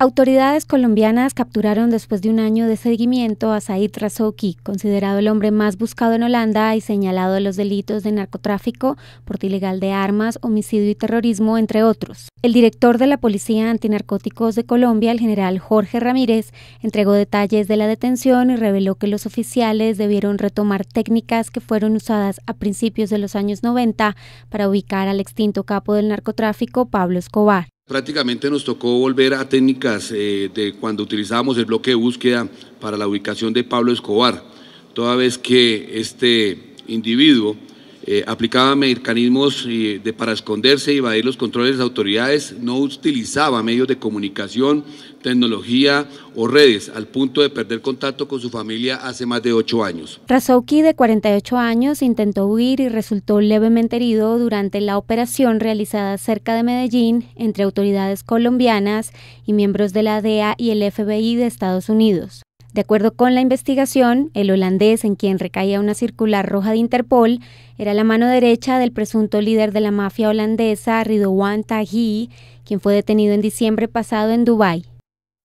Autoridades colombianas capturaron después de un año de seguimiento a Said Rasouki, considerado el hombre más buscado en Holanda y señalado de los delitos de narcotráfico, porte ilegal de armas, homicidio y terrorismo, entre otros. El director de la Policía Antinarcóticos de Colombia, el general Jorge Ramírez, entregó detalles de la detención y reveló que los oficiales debieron retomar técnicas que fueron usadas a principios de los años 90 para ubicar al extinto capo del narcotráfico, Pablo Escobar. Prácticamente nos tocó volver a técnicas eh, de cuando utilizábamos el bloque de búsqueda para la ubicación de Pablo Escobar, toda vez que este individuo eh, aplicaba mecanismos eh, para esconderse y evadir los controles de las autoridades, no utilizaba medios de comunicación, tecnología o redes, al punto de perder contacto con su familia hace más de ocho años. Razouki, de 48 años, intentó huir y resultó levemente herido durante la operación realizada cerca de Medellín entre autoridades colombianas y miembros de la DEA y el FBI de Estados Unidos. De acuerdo con la investigación, el holandés en quien recaía una circular roja de Interpol era la mano derecha del presunto líder de la mafia holandesa Ridouan Taghi, quien fue detenido en diciembre pasado en Dubái.